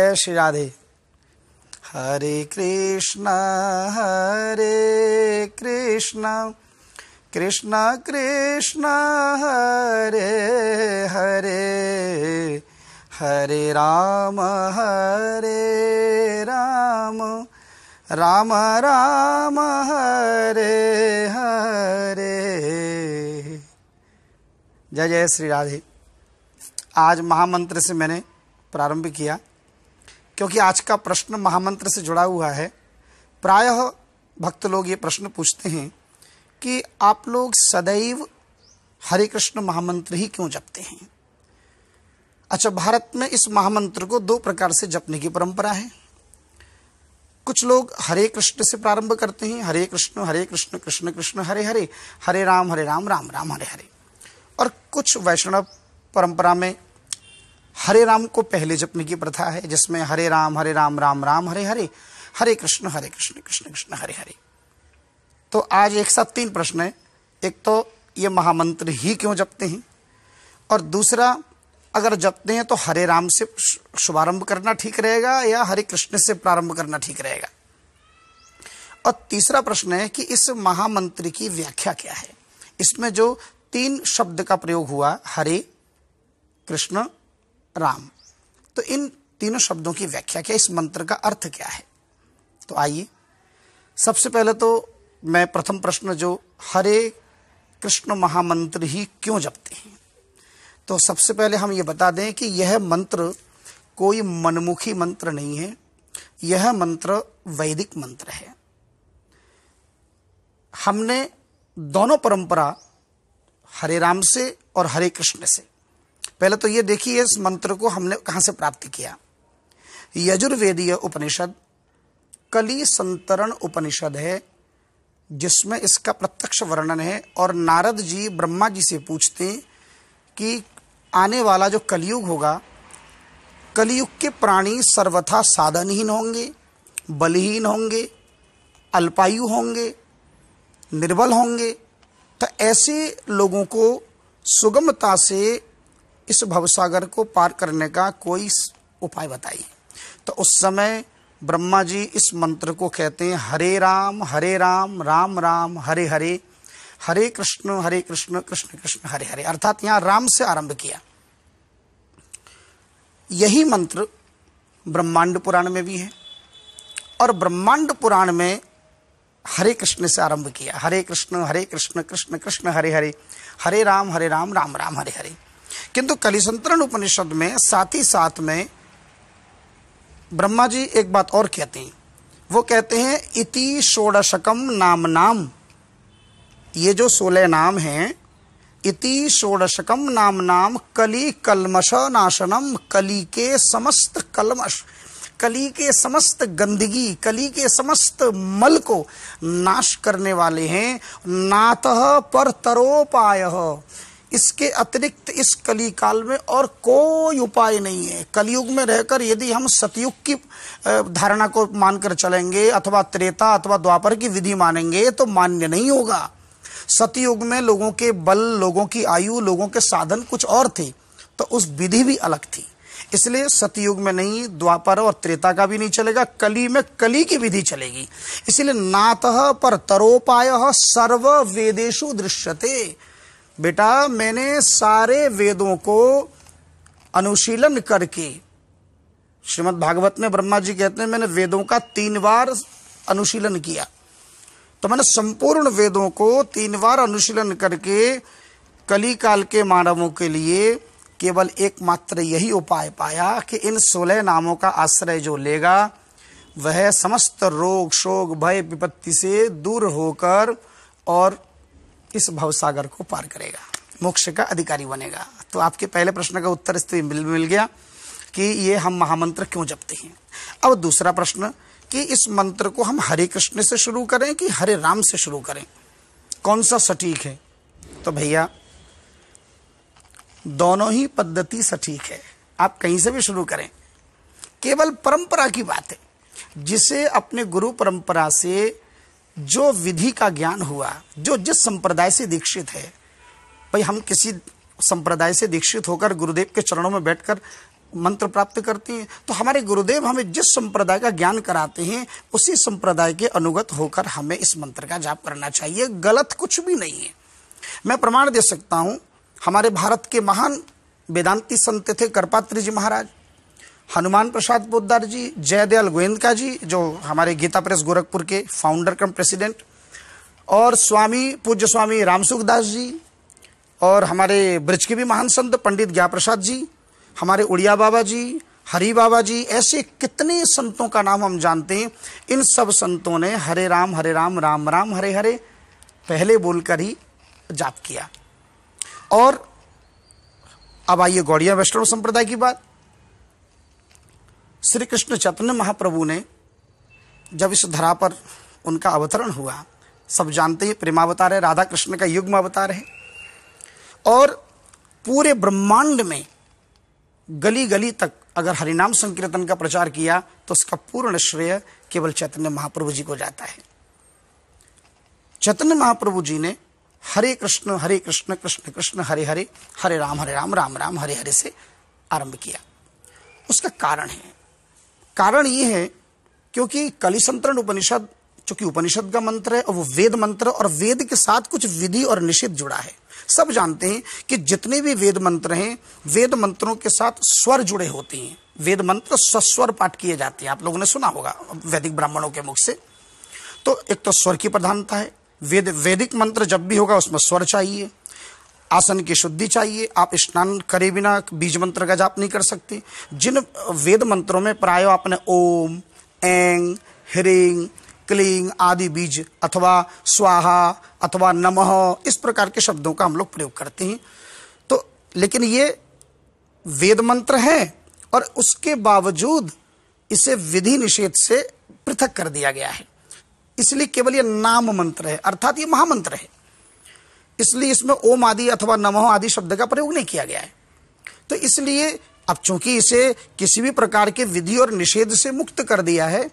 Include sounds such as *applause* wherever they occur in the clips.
जय श्री राधे हरे कृष्ण हरे कृष्ण कृष्ण कृष्ण हरे हरे हरे राम हरे राम राम राम हरे हरे जय जय श्री राधे आज महामंत्र से मैंने प्रारंभ किया क्योंकि आज का प्रश्न महामंत्र से जुड़ा हुआ है प्रायः भक्त लोग ये प्रश्न पूछते हैं कि आप लोग सदैव हरे कृष्ण महामंत्र ही क्यों जपते हैं अच्छा भारत में इस महामंत्र को दो प्रकार से जपने की परंपरा है कुछ लोग हरे कृष्ण से प्रारंभ करते हैं हरे कृष्ण हरे कृष्ण कृष्ण कृष्ण हरे हरे हरे राम हरे राम राम राम हरे हरे और कुछ वैष्णव परंपरा में हरे राम को पहले जपने की प्रथा है जिसमें हरे राम हरे राम राम राम हरे हरे हरे कृष्ण हरे कृष्ण कृष्ण कृष्ण हरे हरे तो आज एक साथ तीन प्रश्न है एक तो ये महामंत्र ही क्यों जपते हैं और दूसरा अगर जपते हैं तो हरे राम से शुभारंभ करना ठीक रहेगा या हरे कृष्ण से प्रारंभ करना ठीक रहेगा और तीसरा प्रश्न है कि इस महामंत्र की व्याख्या क्या है इसमें जो तीन शब्द का प्रयोग हुआ हरे कृष्ण राम तो इन तीनों शब्दों की व्याख्या क्या इस मंत्र का अर्थ क्या है तो आइए सबसे पहले तो मैं प्रथम प्रश्न जो हरे कृष्ण महामंत्र ही क्यों जपते हैं तो सबसे पहले हम ये बता दें कि यह मंत्र कोई मनमुखी मंत्र नहीं है यह मंत्र वैदिक मंत्र है हमने दोनों परंपरा हरे राम से और हरे कृष्ण से पहले तो ये देखिए इस मंत्र को हमने कहाँ से प्राप्त किया यजुर्वेदीय उपनिषद कली संतरण उपनिषद है जिसमें इसका प्रत्यक्ष वर्णन है और नारद जी ब्रह्मा जी से पूछते कि आने वाला जो कलयुग होगा कलयुग के प्राणी सर्वथा साधनहीन होंगे बलहीन होंगे अल्पायु होंगे निर्बल होंगे तो ऐसे लोगों को सुगमता से इस भवसागर को पार करने का कोई उपाय बताइए तो उस समय ब्रह्मा जी इस मंत्र को कहते हैं हरे राम हरे राम राम राम हरे हरे हरे कृष्ण हरे कृष्ण कृष्ण कृष्ण हरे हरे अर्थात यहां राम से आरंभ किया यही मंत्र ब्रह्मांड पुराण में भी है और ब्रह्मांड पुराण में हरे कृष्ण से आरंभ किया हरे कृष्ण हरे कृष्ण कृष्ण कृष्ण हरे हरे हरे राम हरे राम राम राम हरे हरे किंतु कलिसंतरण उपनिषद में साथ ही साथ में ब्रह्मा जी एक बात और कहते हैं वो कहते हैं इति षोडशकम नाम नाम ये जो सोलह नाम हैं इति षोडशकम नाम नाम कली कलमश नाशनम कली के समस्त कलमश कली के समस्त गंदगी कली के समस्त मल को नाश करने वाले हैं नातः पर तरोपाय इसके अतिरिक्त इस कली काल में और कोई उपाय नहीं है कलयुग में रहकर यदि हम सतयुग की धारणा को मानकर चलेंगे अथवा त्रेता अथवा द्वापर की विधि मानेंगे तो मान्य नहीं होगा सतयुग में लोगों के बल लोगों की आयु लोगों के साधन कुछ और थे तो उस विधि भी अलग थी इसलिए सतयुग में नहीं द्वापर और त्रेता का भी नहीं चलेगा कली में कली की विधि चलेगी इसलिए नातः पर तरोपाय सर्व वेदेशु दृश्यते बेटा मैंने सारे वेदों को अनुशीलन करके श्रीमद् भागवत में ब्रह्मा जी कहते हैं मैंने वेदों का तीन बार अनुशीलन किया तो मैंने संपूर्ण वेदों को तीन बार अनुशीलन करके कली काल के मानवों के लिए केवल एकमात्र यही उपाय पाया कि इन सोलह नामों का आश्रय जो लेगा वह समस्त रोग शोक भय विपत्ति से दूर होकर और इस सागर को पार करेगा मोक्ष का अधिकारी बनेगा तो आपके पहले प्रश्न का उत्तर इस मिल, मिल गया कि ये हम महामंत्र क्यों जपते हैं अब दूसरा प्रश्न कि इस मंत्र को हम हरे कृष्ण से शुरू करें कि हरे राम से शुरू करें कौन सा सटीक है तो भैया दोनों ही पद्धति सटीक है आप कहीं से भी शुरू करें केवल परंपरा की बात है जिसे अपने गुरु परंपरा से जो विधि का ज्ञान हुआ जो जिस संप्रदाय से दीक्षित है भाई हम किसी संप्रदाय से दीक्षित होकर गुरुदेव के चरणों में बैठकर मंत्र प्राप्त करते हैं तो हमारे गुरुदेव हमें जिस संप्रदाय का ज्ञान कराते हैं उसी संप्रदाय के अनुगत होकर हमें इस मंत्र का जाप करना चाहिए गलत कुछ भी नहीं है मैं प्रमाण दे सकता हूं हमारे भारत के महान वेदांती संत थे कर्पात्री जी महाराज हनुमान प्रसाद पोदार जी जयदयाल गोयंदका जी जो हमारे गीता प्रेस गोरखपुर के फाउंडर कम प्रेसिडेंट और स्वामी पूज्य स्वामी रामसुख दास जी और हमारे ब्रज के भी महान संत पंडित ज्ञा प्रसाद जी हमारे उड़िया बाबा जी हरी बाबा जी ऐसे कितने संतों का नाम हम जानते हैं इन सब संतों ने हरे राम हरे राम राम राम हरे हरे पहले बोलकर ही जाप किया और अब आइए गौड़िया वैष्णव संप्रदाय की बात श्री कृष्ण चैतन्य महाप्रभु ने जब इस धरा पर उनका अवतरण हुआ सब जानते हैं प्रेमावतार है राधा कृष्ण का युग्म अवतार है और पूरे ब्रह्मांड में गली गली तक अगर हरिनाम संकीर्तन का प्रचार किया तो उसका पूर्ण श्रेय केवल चैतन्य महाप्रभु जी को जाता है चैतन्य महाप्रभु जी ने हरे कृष्ण हरे कृष्ण कृष्ण कृष्ण हरे हरे हरे राम हरे राम राम राम हरे हरे से आरंभ किया उसका कारण है कारण ये है क्योंकि कलिसंतरण उपनिषद चूंकि उपनिषद का मंत्र है और वो वेद मंत्र और वेद के साथ कुछ विधि और निषेध जुड़ा है सब जानते हैं कि जितने भी वेद मंत्र हैं वेद मंत्रों के साथ स्वर जुड़े होते हैं वेद मंत्र सस्वर पाठ किए जाते हैं आप लोगों ने सुना होगा वैदिक ब्राह्मणों के मुख से तो एक तो स्वर की प्रधानता है वेद वैदिक मंत्र जब भी होगा उसमें स्वर चाहिए आसन की शुद्धि चाहिए आप स्नान करे बिना बीज मंत्र का जाप नहीं कर सकते जिन वेद मंत्रों में प्राय आपने ओम एंग हिरिंग क्लिंग आदि बीज अथवा स्वाहा अथवा नमः इस प्रकार के शब्दों का हम लोग प्रयोग करते हैं तो लेकिन ये वेद मंत्र है और उसके बावजूद इसे विधि निषेध से पृथक कर दिया गया है इसलिए केवल ये नाम मंत्र है अर्थात ये महामंत्र है इसलिए इसमें ओम आदि अथवा नमः आदि शब्द का प्रयोग नहीं किया गया है तो इसलिए अब चूंकि इसे किसी भी प्रकार के विधि और निषेध से मुक्त कर दिया है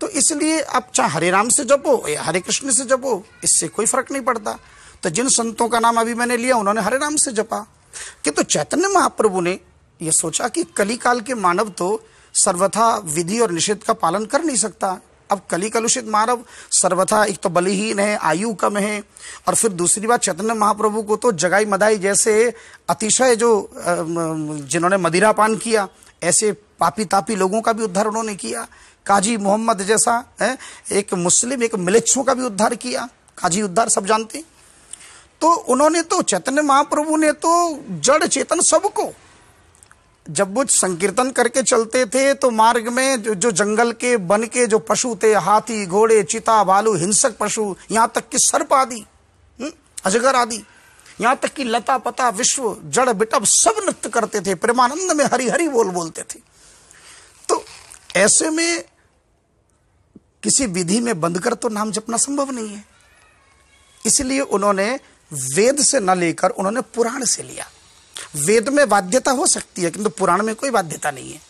तो इसलिए आप चाहे हरे राम से जपो या हरे कृष्ण से जपो इससे कोई फर्क नहीं पड़ता तो जिन संतों का नाम अभी मैंने लिया उन्होंने हरे राम से जपा कि तो चैतन्य महाप्रभु ने यह सोचा कि कलिकाल के मानव तो सर्वथा विधि और निषेध का पालन कर नहीं सकता अब कली कलुषित मानव सर्वथा एक तो बलिहीन है आयु कम है और फिर दूसरी बात चैतन्य महाप्रभु को तो जगाई मदाई जैसे अतिशय जो जिन्होंने मदिरा पान किया ऐसे पापी तापी लोगों का भी उद्धार उन्होंने किया काजी मोहम्मद जैसा है एक मुस्लिम एक मिलिच्छों का भी उद्धार किया काजी उद्धार सब जानते तो उन्होंने तो चैतन्य महाप्रभु ने तो जड़ चेतन सबको जब वो संकीर्तन करके चलते थे तो मार्ग में जो, जो जंगल के बन के जो पशु थे हाथी घोड़े चिता भालू हिंसक पशु यहां तक कि सर्प आदि हम्म, अजगर आदि यहां तक कि लता पता विश्व जड़ बिटब सब नृत्य करते थे प्रेमानंद में हरी हरी बोल बोलते थे तो ऐसे में किसी विधि में बंद कर तो नाम जपना संभव नहीं है इसलिए उन्होंने वेद से न लेकर उन्होंने पुराण से लिया वेद में बाध्यता हो सकती है किंतु पुराण में कोई बाध्यता नहीं है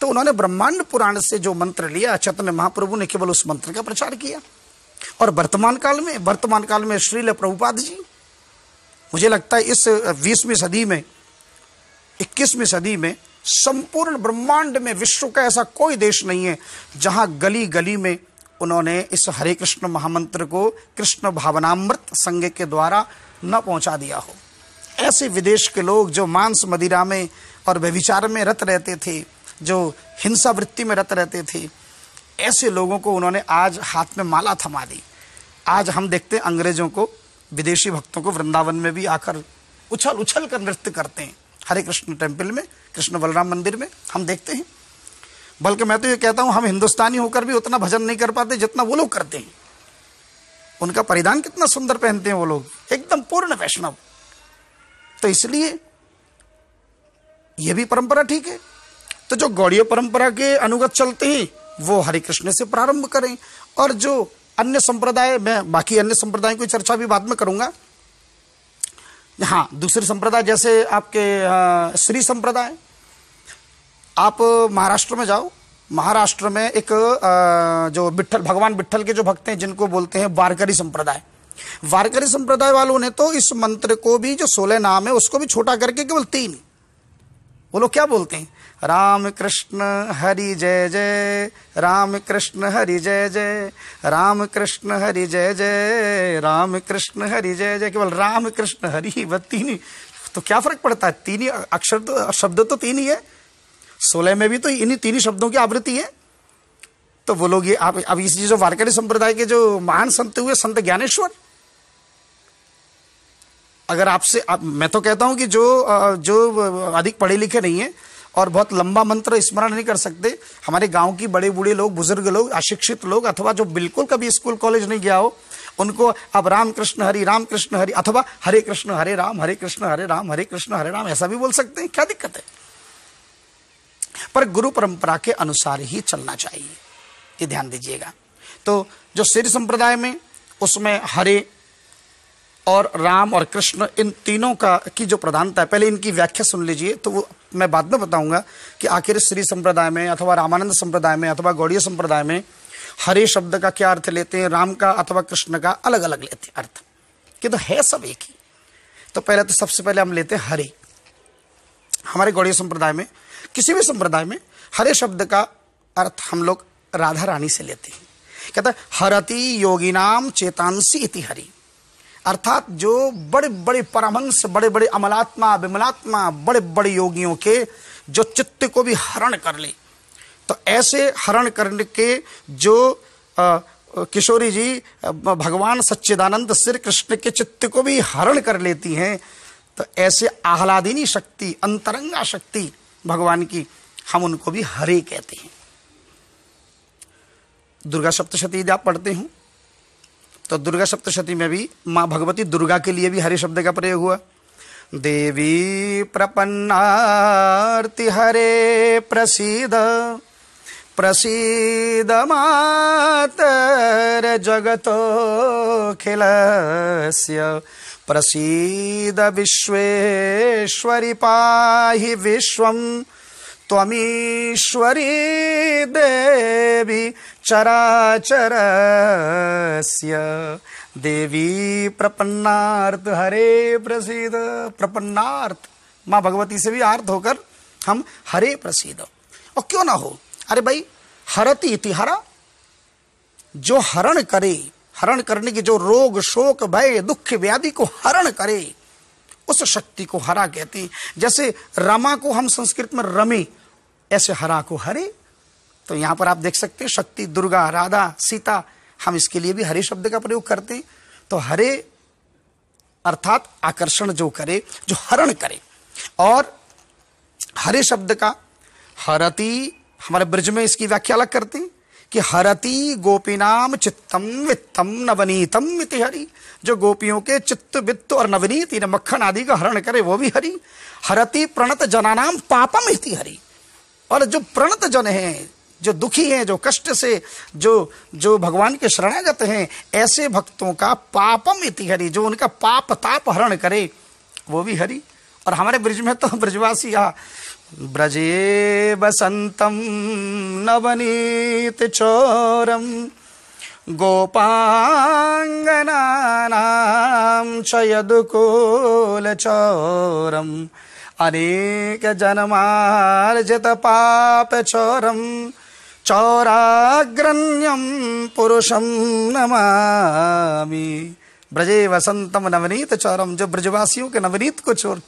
तो उन्होंने ब्रह्मांड पुराण से जो मंत्र लिया चैतन्य महाप्रभु ने केवल उस मंत्र का प्रचार किया और वर्तमान काल में वर्तमान काल में श्रील प्रभुपाद जी मुझे लगता है इस बीसवीं सदी में इक्कीसवीं सदी में संपूर्ण ब्रह्मांड में विश्व का ऐसा कोई देश नहीं है जहां गली गली में उन्होंने इस हरे कृष्ण महामंत्र को कृष्ण भावनामृत संघ के द्वारा न पहुंचा दिया हो ऐसे विदेश के लोग जो मांस मदिरा में और व्यविचार में रत रहते थे जो हिंसा वृत्ति में रत रहते थे ऐसे लोगों को उन्होंने आज हाथ में माला थमा दी आज हम देखते हैं अंग्रेजों को विदेशी भक्तों को वृंदावन में भी आकर उछल उछल कर नृत्य करते हैं हरे कृष्ण टेम्पल में कृष्ण बलराम मंदिर में हम देखते हैं बल्कि मैं तो ये कहता हूँ हम हिंदुस्तानी होकर भी उतना भजन नहीं कर पाते जितना वो लोग करते हैं उनका परिधान कितना सुंदर पहनते हैं वो लोग एकदम पूर्ण वैष्णव तो इसलिए यह भी परंपरा ठीक है तो जो गौड़ीय परंपरा के अनुगत चलते हैं वो हरे कृष्ण से प्रारंभ करें और जो अन्य संप्रदाय मैं बाकी अन्य संप्रदाय की चर्चा भी बाद में करूंगा हाँ दूसरे संप्रदाय जैसे आपके श्री संप्रदाय आप महाराष्ट्र में जाओ महाराष्ट्र में एक जो बिट्ठल भगवान बिट्ठल के जो भक्त हैं जिनको बोलते हैं वारकरी संप्रदाय वारकरी संप्रदाय वालों ने तो इस मंत्र को भी जो सोलह नाम है उसको भी छोटा करके केवल तीन वो लोग क्या बोलते हैं राम कृष्ण हरि जय जय राम कृष्ण हरि जय जय राम कृष्ण हरि जय जय राम कृष्ण हरि जय जय केवल राम कृष्ण हरि व तीन तो क्या फर्क पड़ता है तीन ही अक्षर तो शब्द तो तीन ही है सोलह में भी तो इन्हीं तीन ही शब्दों की आवृत्ति है तो वो लोग ये आप अब इस जो वारकरी संप्रदाय के जो महान संत हुए संत ज्ञानेश्वर अगर आपसे आप, मैं तो कहता हूं कि जो जो अधिक पढ़े लिखे नहीं है और बहुत लंबा मंत्र स्मरण नहीं कर सकते हमारे गांव की बड़े बूढ़े लोग बुजुर्ग लोग अशिक्षित लोग अथवा जो बिल्कुल कभी स्कूल कॉलेज नहीं गया हो उनको अब राम कृष्ण हरि राम कृष्ण हरि अथवा हरे कृष्ण हरे राम हरे कृष्ण हरे राम हरे कृष्ण हरे राम ऐसा भी बोल सकते हैं क्या दिक्कत है पर गुरु परंपरा के अनुसार ही चलना चाहिए ये ध्यान दीजिएगा तो जो सिर संप्रदाय में उसमें हरे और राम और कृष्ण इन तीनों का की जो प्रधानता है पहले इनकी व्याख्या सुन लीजिए तो वो मैं बाद में बताऊंगा कि आखिर श्री संप्रदाय में अथवा रामानंद संप्रदाय में अथवा गौड़ीय संप्रदाय में हरे शब्द का क्या अर्थ लेते हैं राम का अथवा कृष्ण का अलग अलग लेते हैं अर्थ कि तो है सब एक ही तो पहले तो सबसे पहले हम लेते हैं हरे हमारे गौड़ीय संप्रदाय में किसी भी संप्रदाय में हरे शब्द का अर्थ हम लोग राधा रानी से लेते हैं कहता है हरति योगी नाम चेतांशी इति हरी अर्थात जो बड़े बड़े परमंश बड़े बड़े अमलात्मा विमलात्मा बड़े बड़े योगियों के जो चित्त को भी हरण कर ले तो ऐसे हरण करने के जो आ, किशोरी जी भगवान सच्चिदानंद श्री कृष्ण के चित्त को भी हरण कर लेती हैं तो ऐसे आह्लादिनी शक्ति अंतरंगा शक्ति भगवान की हम उनको भी हरे कहते हैं दुर्गा सप्तशती आप पढ़ते हैं तो दुर्गा सप्तशती में भी माँ भगवती दुर्गा के लिए भी हरे शब्द का प्रयोग हुआ देवी प्रपन्नार्ति हरे प्रसिद प्रसिद मातर जगत खिल प्रसिद विश्वेश्वरी पाहि विश्वम त्वमीश्वरी देवी चराचरस्य देवी प्रपन्नार्थ हरे प्रसिद प्रपन्नार्थ माँ भगवती से भी आर्थ होकर हम हरे प्रसिद और क्यों ना हो अरे भाई हरति इति हरा जो हरण करे हरण करने की जो रोग शोक भय दुख व्याधि को हरण करे उस शक्ति को हरा कहते हैं जैसे रमा को हम संस्कृत में रमे ऐसे हरा को हरे तो यहाँ पर आप देख सकते हैं शक्ति दुर्गा राधा सीता हम इसके लिए भी हरे शब्द का प्रयोग करते हैं तो हरे अर्थात आकर्षण जो करे जो हरण करे और हरे शब्द का हरति हमारे ब्रज में इसकी व्याख्या अलग करते हैं कि हरति गोपीनाम चित्तम वित्तम नवनीतम इति हरि जो गोपियों के चित्त वित्त और नवनीत इन मक्खन आदि का हरण करे वो भी हरि हरति प्रणत जनानाम पापम इति हरि और जो प्रणत जन है जो दुखी हैं जो कष्ट से जो जो भगवान के शरणागत हैं ऐसे भक्तों का पापम इति हरि जो उनका पाप ताप हरण करे वो भी हरि और हमारे ब्रज में तो ब्रजवासी यहाँ ब्रजे बसंतम नवनीत चोरम चोरम अनेक च पाप चोरम चौराग्रण्यम पुरुषम नमामि ब्रजे वसंतम नवनीत चौरम जो ब्रजवासियों के नवनीत को चोर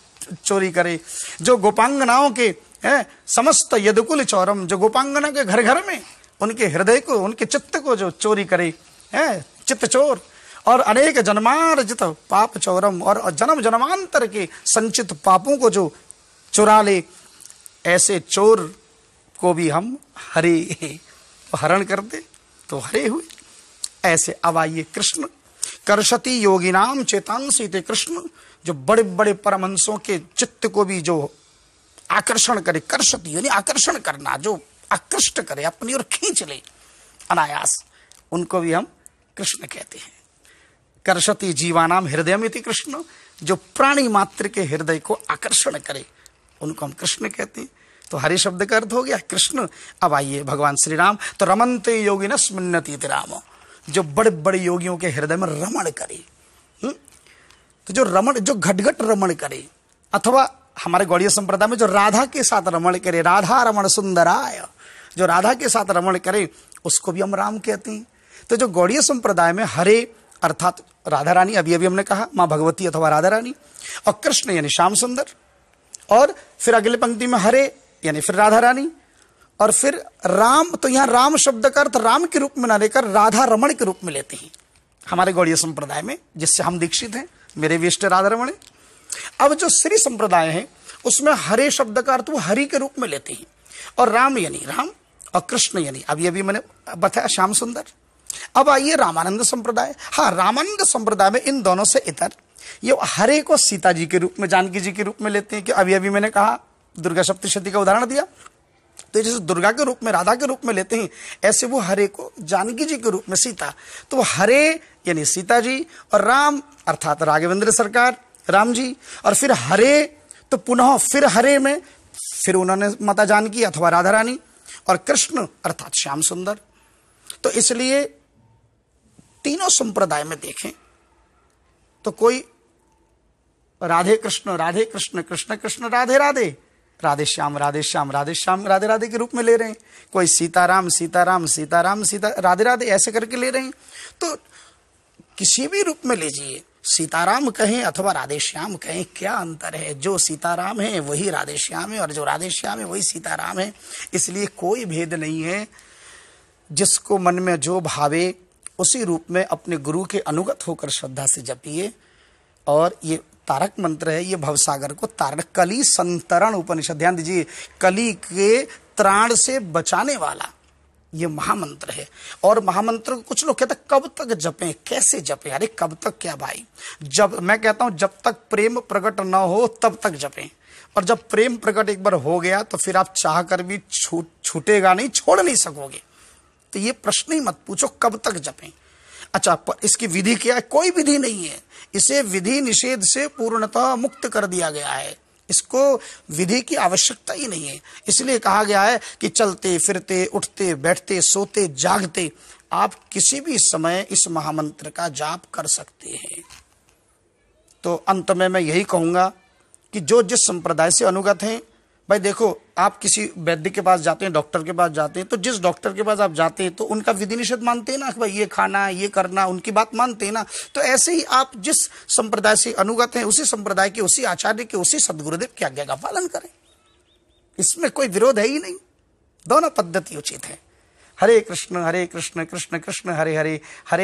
चोरी करे जो गोपांगनाओं के है समस्त यदुकुल चौरम जो गोपांगना के घर घर में उनके हृदय को उनके चित्त को जो चोरी करे है चित्त चोर और अनेक जन्मार्जित पाप चौरम और जन्म जन्मांतर के संचित पापों को जो चुरा ले ऐसे चोर को भी हम हरे *laughs* हरण कर दे तो हरे हुए ऐसे अब आइए कृष्ण करशती योगिनाम चेतांसी कृष्ण जो बड़े बड़े परमंशों के चित्त को भी जो आकर्षण करे करशति यानी आकर्षण करना जो आकृष्ट करे अपनी ओर खींच ले अनायास उनको भी हम कृष्ण कहते हैं जीवा जीवानाम हृदय में कृष्ण जो प्राणी मात्र के हृदय को आकर्षण करे उनको हम कृष्ण कहते हैं तो हरि शब्द का अर्थ हो गया कृष्ण अब आइए भगवान श्री राम तो रमनते योगी न स्मृतीत राम जो बड़े बड़े योगियों के हृदय में रमण करे हम्म? तो जो रमण जो घटघट रमण करे अथवा हमारे गौड़ीय संप्रदाय में जो राधा के साथ रमण करे राधा रमण सुंदराय जो राधा के साथ रमण करे उसको भी हम राम कहते हैं तो जो गौड़ीय संप्रदाय में हरे अर्थात राधा रानी अभी अभी हमने कहा माँ भगवती अथवा राधा रानी और कृष्ण यानी श्याम सुंदर और फिर अगले पंक्ति में हरे यानी फिर राधा रानी और फिर राम तो यहाँ राम शब्द का अर्थ राम के रूप में ना लेकर राधा रमण के रूप में लेते हैं हमारे गौड़ीय संप्रदाय में जिससे हम दीक्षित हैं मेरे भी राधा रमण अब जो श्री संप्रदाय है उसमें हरे शब्द का अर्थ वो हरि के रूप में लेते हैं और राम यानी राम और कृष्ण यानी अभी अभी मैंने बताया श्याम सुंदर अब आइए रामानंद संप्रदाय हाँ रामानंद संप्रदाय में इन दोनों से इतर ये हरे को सीता जी के रूप में जानकी जी के रूप में लेते हैं कि अभी अभी मैंने कहा दुर्गा सप्तशती का उदाहरण दिया तो जैसे दुर्गा के रूप में राधा के रूप में लेते हैं ऐसे वो हरे को जानकी जी के रूप में सीता तो हरे यानी सीता जी और राम अर्थात राघवेंद्र सरकार राम जी और फिर हरे तो पुनः फिर हरे में फिर उन्होंने माता जानकी अथवा राधा रानी और कृष्ण अर्थात श्याम सुंदर तो इसलिए तीनों संप्रदाय में देखें तो कोई राधे कृष्ण राधे कृष्ण कृष्ण कृष्ण राधे राधे राधे श्याम राधे श्याम राधे श्याम राधे राधे के रूप में ले रहे हैं कोई सीताराम सीताराम सीताराम सीता राधे राधे ऐसे करके ले रहे हैं तो किसी भी रूप में लीजिए सीताराम कहें अथवा राधे श्याम कहें क्या अंतर है जो सीताराम है वही राधे श्याम है और जो राधे श्याम है वही सीताराम है इसलिए कोई भेद नहीं है जिसको मन में जो भावे उसी रूप में अपने गुरु के अनुगत होकर श्रद्धा से जपिए और ये तारक मंत्र है ये भवसागर को तारक कली संतरण उपनिषद ध्यान दीजिए कली के त्राण से बचाने वाला ये महामंत्र है और महामंत्र को कुछ लोग कहते हैं कब तक जपें कैसे जपें अरे कब तक क्या भाई जब मैं कहता हूं जब तक प्रेम प्रकट न हो तब तक जपें और जब प्रेम प्रकट एक बार हो गया तो फिर आप चाह कर भी छूट छूटेगा नहीं छोड़ नहीं सकोगे तो ये प्रश्न ही मत पूछो कब तक जपें अच्छा पर इसकी विधि क्या है कोई विधि नहीं है इसे विधि निषेध से पूर्णतः मुक्त कर दिया गया है इसको विधि की आवश्यकता ही नहीं है इसलिए कहा गया है कि चलते फिरते उठते बैठते सोते जागते आप किसी भी समय इस महामंत्र का जाप कर सकते हैं तो अंत में मैं यही कहूंगा कि जो जिस संप्रदाय से अनुगत हैं भाई देखो आप किसी वैद्य के पास जाते हैं डॉक्टर के पास जाते हैं तो जिस डॉक्टर के पास आप जाते हैं तो उनका विधि निषेध मानते हैं ना कि भाई ये खाना ये करना उनकी बात मानते हैं ना तो ऐसे ही आप जिस संप्रदाय से अनुगत हैं उसी संप्रदाय के उसी आचार्य के उसी सदगुरुदेव की आज्ञा का पालन करें इसमें कोई विरोध है ही नहीं दोनों पद्धति उचित है हरे कृष्ण हरे कृष्ण कृष्ण कृष्ण हरे हरे हरे